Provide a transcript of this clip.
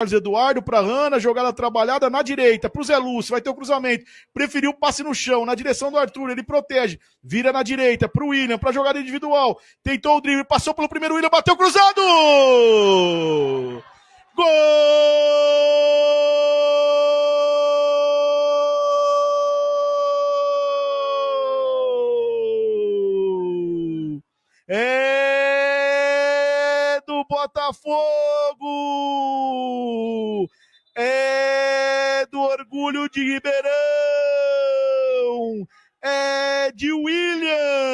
Carlos Eduardo para Ana jogada trabalhada na direita, para o Zé Lúcio, vai ter o cruzamento. Preferiu o passe no chão, na direção do Arthur, ele protege, vira na direita, para o William, para jogada individual. Tentou o drible, passou pelo primeiro William, bateu cruzado! Gol! É do Botafogo! do orgulho de Ribeirão é de William.